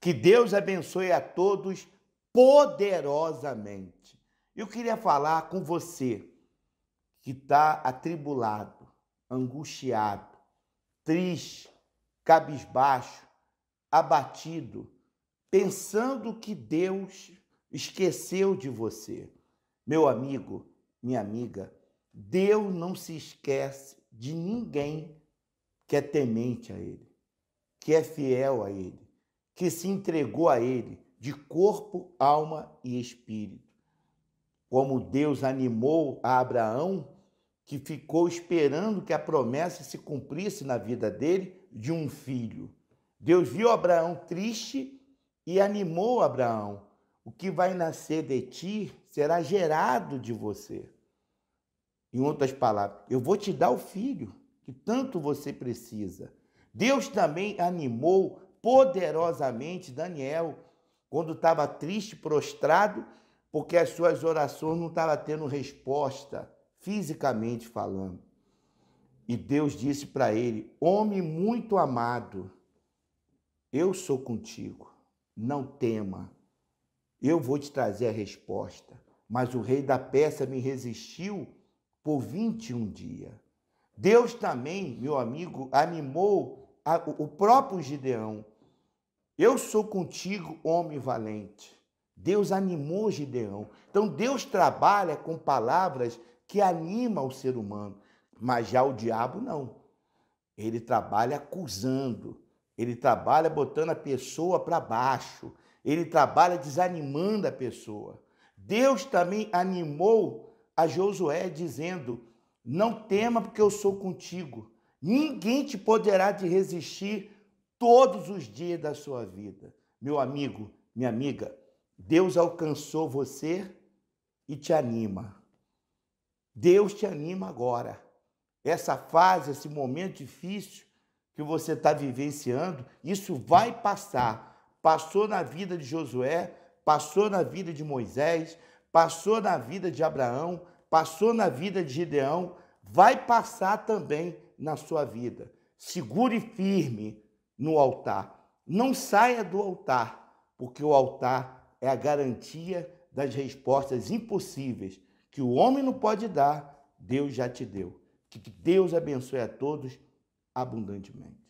Que Deus abençoe a todos poderosamente. Eu queria falar com você que está atribulado, angustiado, triste, cabisbaixo, abatido, pensando que Deus esqueceu de você. Meu amigo, minha amiga, Deus não se esquece de ninguém que é temente a Ele, que é fiel a Ele que se entregou a ele de corpo, alma e espírito. Como Deus animou a Abraão, que ficou esperando que a promessa se cumprisse na vida dele de um filho. Deus viu Abraão triste e animou Abraão. O que vai nascer de ti será gerado de você. Em outras palavras, eu vou te dar o filho que tanto você precisa. Deus também animou poderosamente Daniel quando estava triste, prostrado, porque as suas orações não estavam tendo resposta, fisicamente falando. E Deus disse para ele: Homem muito amado, eu sou contigo, não tema, eu vou te trazer a resposta. Mas o rei da peça me resistiu por 21 dias. Deus também, meu amigo, animou o próprio Gideão eu sou contigo, homem valente. Deus animou Gideão. Então Deus trabalha com palavras que animam o ser humano, mas já o diabo não. Ele trabalha acusando, ele trabalha botando a pessoa para baixo, ele trabalha desanimando a pessoa. Deus também animou a Josué dizendo: Não tema, porque eu sou contigo. Ninguém te poderá te resistir todos os dias da sua vida. Meu amigo, minha amiga, Deus alcançou você e te anima. Deus te anima agora. Essa fase, esse momento difícil que você está vivenciando, isso vai passar. Passou na vida de Josué, passou na vida de Moisés, passou na vida de Abraão, passou na vida de Gideão, vai passar também na sua vida. Segure firme, no altar. Não saia do altar, porque o altar é a garantia das respostas impossíveis que o homem não pode dar, Deus já te deu. Que Deus abençoe a todos abundantemente.